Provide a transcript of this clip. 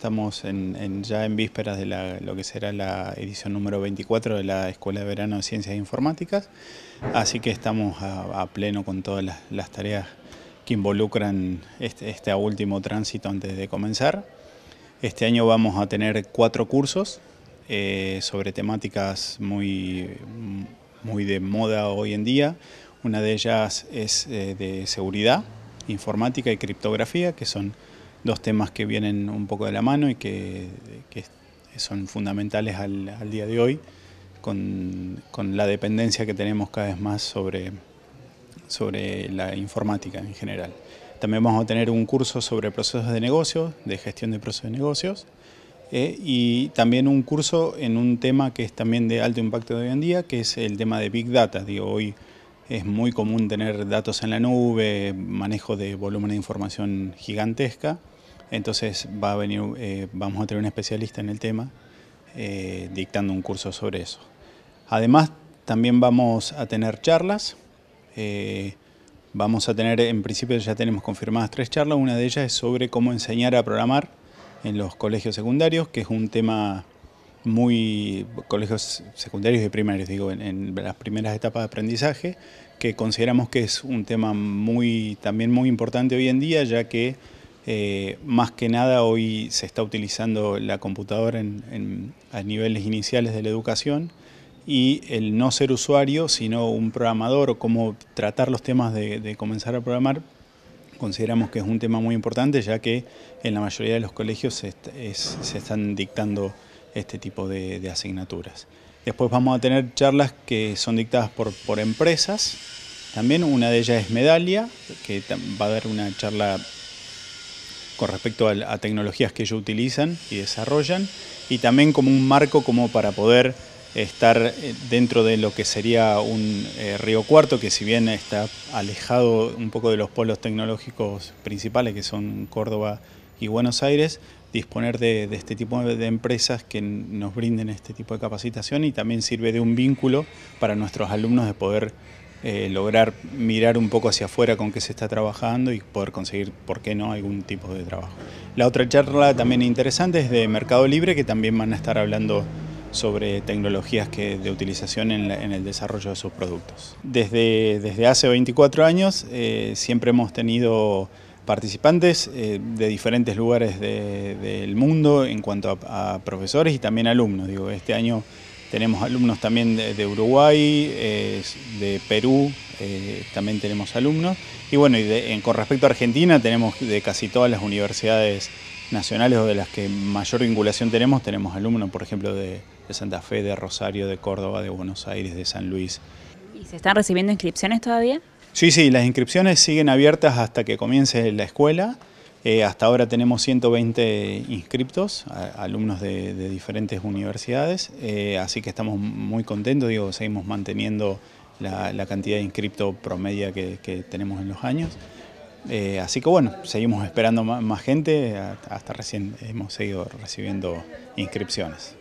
Estamos en, ya en vísperas de lo que será la edición número 24 de la Escuela de Verano de Ciencias Informáticas, así que estamos a, pleno con todas las, tareas que involucran este, este, último tránsito antes de comenzar. Este año vamos a tener cuatro cursos eh, sobre temáticas muy, muy de moda hoy en día. Una de ellas es eh, de seguridad informática y criptografía, que son dos temas que vienen un poco de la mano y que, son fundamentales al, día de hoy, con, la dependencia que tenemos cada vez más sobre, sobre la informática en general. También vamos a tener un curso sobre procesos de negocios, de gestión de procesos de negocios, eh, y también un curso en un tema que es también de alto impacto de hoy en día, que es el tema de Big Data. Digo, hoy es muy común tener datos en la nube, manejo de volumen de información gigantesca, entonces va a venir, eh, vamos a tener un especialista en el tema eh, dictando un curso sobre eso. Además, también vamos a tener charlas. Eh, vamos a tener, en principio ya tenemos confirmadas tres charlas. Una de ellas es sobre cómo enseñar a programar en los colegios secundarios, que es un tema muy colegios secundarios y primarios, digo, en, las primeras etapas de aprendizaje, que consideramos que es un tema muy, también muy importante hoy en día, ya que eh, más que nada hoy se está utilizando la computadora en, a niveles iniciales de la educación y el no ser usuario, sino un programador o cómo tratar los temas de, comenzar a programar, consideramos que es un tema muy importante ya que en la mayoría de los colegios se, están dictando este tipo de, de, asignaturas. Después vamos a tener charlas que son dictadas por, por empresas, también una de ellas es Medalia, que va a dar una charla con respecto a, tecnologías que ellos utilizan y desarrollan, y también como un marco como para poder estar eh, dentro de lo que sería un eh, Río Cuarto, que si bien está alejado un poco de los polos tecnológicos principales, que son Córdoba y Buenos Aires, disponer de, de, este tipo de empresas que nos brinden este tipo de capacitación y también sirve de un vínculo para nuestros alumnos de poder eh, lograr mirar un poco hacia afuera con qué se está trabajando y poder conseguir, por qué no, algún tipo de trabajo. La otra charla también interesante es de Mercado Libre, que también van a estar hablando sobre tecnologías que, de utilización en, el desarrollo de sus productos. Desde, desde hace 24 años eh, siempre hemos tenido participantes eh, de diferentes lugares del mundo en cuanto a, profesores y también alumnos. Digo, este año tenemos alumnos también de, Uruguay, eh, de Perú, eh, también tenemos alumnos. Y bueno, con respecto a Argentina, tenemos de casi todas las universidades nacionales o de las que mayor vinculación tenemos, tenemos alumnos, por ejemplo, de Santa Fe, de Rosario, de Córdoba, de Buenos Aires, de San Luis. ¿Y se están recibiendo inscripciones todavía? Sí, sí, las inscripciones siguen abiertas hasta que comience la escuela. Eh, hasta ahora tenemos 120 inscriptos, alumnos de, diferentes universidades, eh, así que estamos muy contentos, digo, seguimos manteniendo la, cantidad de inscripto promedia que, tenemos en los años. Eh, así que bueno, seguimos esperando más gente, hasta recién hemos seguido recibiendo inscripciones.